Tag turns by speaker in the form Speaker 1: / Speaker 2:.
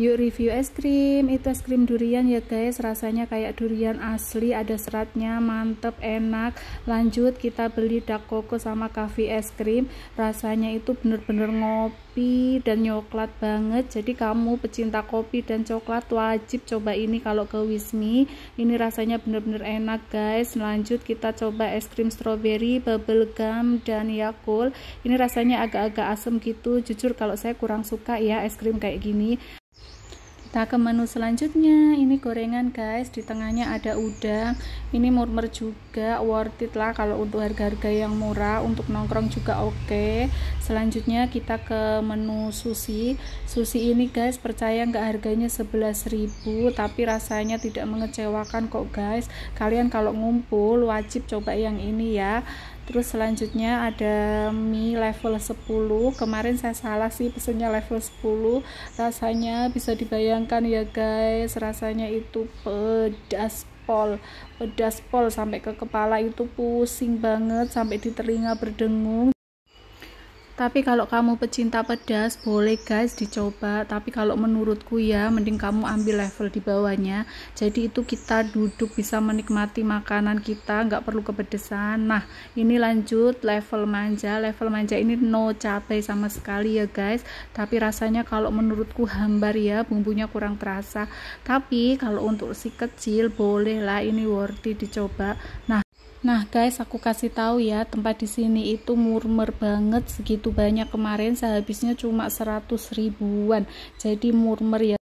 Speaker 1: Yuk review es krim, itu es krim durian ya guys, rasanya kayak durian asli, ada seratnya, mantep, enak. Lanjut kita beli dark coco sama kafe es krim, rasanya itu bener-bener ngopi dan coklat banget. Jadi kamu pecinta kopi dan coklat wajib coba ini kalau ke Wismi. Ini rasanya bener-bener enak guys. Lanjut kita coba es krim strawberry, bubble gum dan yakult Ini rasanya agak-agak asem gitu. Jujur kalau saya kurang suka ya es krim kayak gini. Kita ke menu selanjutnya. Ini gorengan, guys. Di tengahnya ada udang. Ini murmer juga, worth it lah kalau untuk harga-harga yang murah, untuk nongkrong juga oke. Okay. Selanjutnya kita ke menu sushi. Sushi ini, guys, percaya nggak harganya 11.000, tapi rasanya tidak mengecewakan kok, guys. Kalian kalau ngumpul wajib coba yang ini ya terus selanjutnya ada mie level 10 kemarin saya salah sih pesennya level 10 rasanya bisa dibayangkan ya guys rasanya itu pedas pol pedas pol sampai ke kepala itu pusing banget sampai di telinga berdengung tapi kalau kamu pecinta pedas boleh guys dicoba tapi kalau menurutku ya mending kamu ambil level di bawahnya jadi itu kita duduk bisa menikmati makanan kita nggak perlu kepedesan nah ini lanjut level manja level manja ini no cabai sama sekali ya guys tapi rasanya kalau menurutku hambar ya bumbunya kurang terasa tapi kalau untuk si kecil bolehlah ini worthy dicoba nah Nah guys, aku kasih tahu ya, tempat di sini itu murmer banget, segitu banyak kemarin sehabisnya cuma 100 ribuan. Jadi murmer ya.